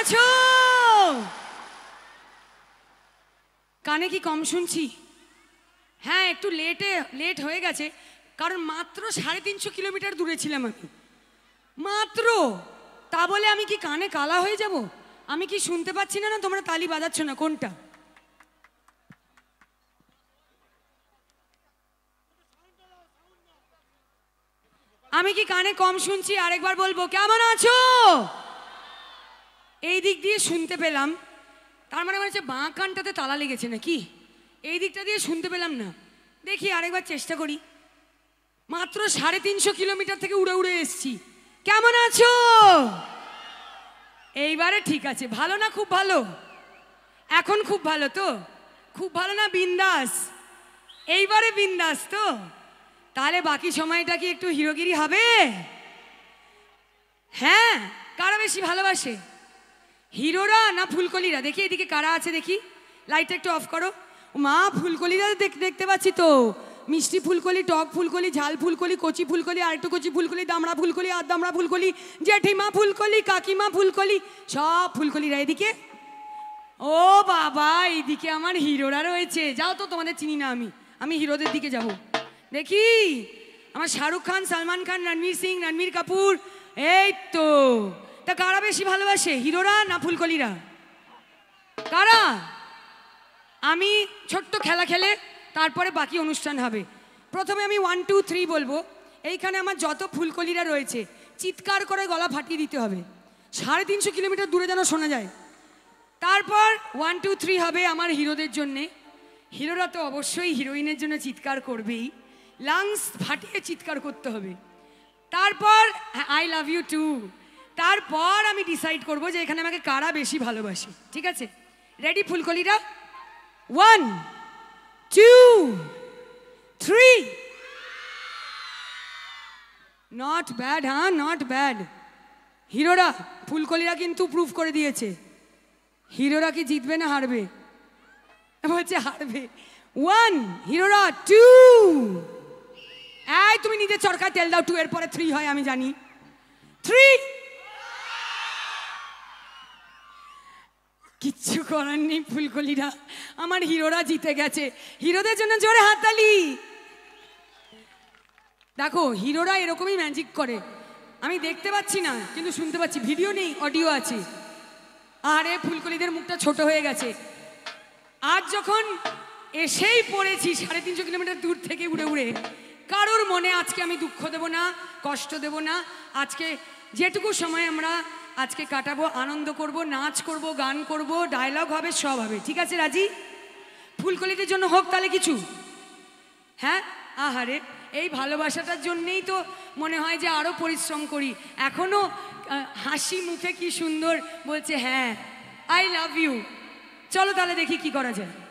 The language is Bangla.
আছো কানে কি কম শুনছি হ্যাঁ একটু লেটে লেট হয়ে গেছে কারণ মাত্র সাড়ে তিনশো কিলোমিটার দূরে ছিলাম আমি মাত্র তা বলে আমি কি কানে কালা হয়ে যাব আমি কি শুনতে পাচ্ছি না না তোমরা তালি বাজাচ্ছ না কোনটা আমি কি কানে কম শুনছি আরেকবার বলবো কেমন আছো দিক দিয়ে শুনতে পেলাম তার মানে মানে হচ্ছে বাঁ কানটাতে তালা লেগেছে নাকি এই দিকটা দিয়ে শুনতে পেলাম না দেখি আরেকবার চেষ্টা করি মাত্র সাড়ে তিনশো কিলোমিটার থেকে উড়ে উড়ে এসছি কেমন আছো এইবারে ঠিক আছে ভালো না খুব ভালো এখন খুব ভালো তো খুব ভালো না বিন্দাস এইবারে বিন্দাস তো তাহলে বাকি সময়টা কি একটু হিরোগিরি হবে হ্যাঁ কারা বেশি ভালোবাসে হিরোরা না ফুলকলিরা দেখি এদিকে কারা আছে দেখি লাইটটা একটু অফ করো মা ফুলকলিরা দেখতে পাচ্ছি তো মিষ্টি ফুলকলি টক ফুলকলি ঝাল ফুলকলি কচি ফুলকলি আরেকটু কচি ফুলকলি দামড়া ফুলকলি আর দামড়া ফুলকলি মা ফুলকলি কাকিমা ফুলকলি সব ফুলকলিরা এদিকে ও বাবা এইদিকে আমার হিরোরা রয়েছে যাও তো তোমাদের চিনি না আমি আমি হিরোদের দিকে যাব দেখি আমার শাহরুখ খান সালমান খান রণবীর সিং রণবীর কাপুর এই তো তা কারা বেশি ভালোবাসে হিরোরা না ফুলকলিরা কারা আমি ছোট্ট খেলা খেলে তারপরে বাকি অনুষ্ঠান হবে প্রথমে আমি ওয়ান টু থ্রি বলবো এইখানে আমার যত ফুলকলিরা রয়েছে চিৎকার করে গলা ফাটিয়ে দিতে হবে সাড়ে তিনশো কিলোমিটার দূরে যেন শোনা যায় তারপর ওয়ান টু থ্রি হবে আমার হিরোদের জন্যে হিরোরা তো অবশ্যই হিরোইনের জন্য চিৎকার করবেই লাংস ফাটিয়ে চিৎকার করতে হবে তারপর আই লাভ ইউ টু তারপর আমি ডিসাইড করব যে এখানে আমাকে কারা বেশি ভালোবাসে ঠিক আছে রেডি ফুলকলিরা one two three not bad হ্যাঁ নট ব্যাড হিরোরা ফুলকলিরা কিন্তু প্রুফ করে দিয়েছে হিরোরা কি জিতবে না হারবে বলছে হারবে ওয়ান হিরোরা টু এই তুমি নিজের চরকায় তেল দাও টু এর পরে থ্রি হয় আমি জানি থ্রি কিচ্ছু করার নেই ফুলকলিরা আমার হিরোরা জিতে গেছে হিরোদের জন্য জোরে হাতালি দেখো হিরোরা এরকমই ম্যাজিক করে আমি দেখতে পাচ্ছি না কিন্তু শুনতে পাচ্ছি ভিডিও নেই অডিও আছে আরে ফুলকলিদের মুখটা ছোট হয়ে গেছে আজ যখন এসেই পড়েছি সাড়ে তিনশো কিলোমিটার দূর থেকে উড়ে উড়ে কারোর মনে আজকে আমি দুঃখ দেব না কষ্ট দেব না আজকে যেটুকু সময় আমরা আজকে কাটাবো আনন্দ করব নাচ করব গান করব ডায়লগ হবে সব হবে ঠিক আছে রাজি ফুলকলিদের জন্য হোক তাহলে কিছু হ্যাঁ আহারে এই ভালোবাসাটার জন্যেই তো মনে হয় যে আরও পরিশ্রম করি এখনও হাসি মুখে কি সুন্দর বলছে হ্যাঁ আই লাভ ইউ চলো তাহলে দেখি কি করা যায়